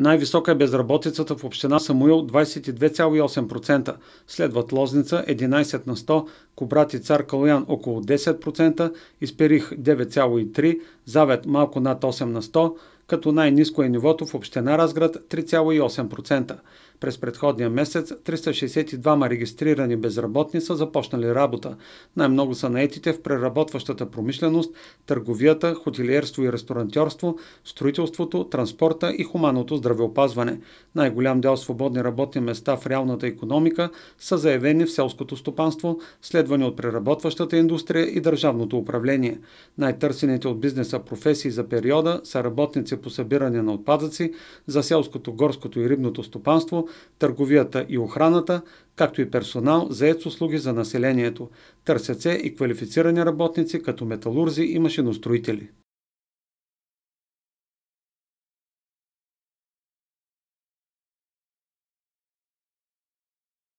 Най-висока е безработицата в община Самуил 22,8%. Следват Лозница 11 на 100, Кобрати Цар Калуян около 10%, Изперих 9,3%, Завет малко над 8 на 100%, като най-низко е нивото в община Разград 3,8%. През предходния месец 362 регистрирани безработни са започнали работа. Най-много са наетите в преработващата промишленост, търговията, хотелиерство и ресторантьорство, строителството, транспорта и хуманното здравеопазване. Най-голям дял свободни работни места в реалната економика са заявени в селското стопанство, следвани от преработващата индустрия и държавното управление. Най-търсените от бизнеса професии за периода са работници по събиране на отпадъци, за селското, горското и рибното стопанство, търговията и охраната, както и персонал за ец услуги за населението. Търсят се и квалифицирани работници като металурзи и машиностроители.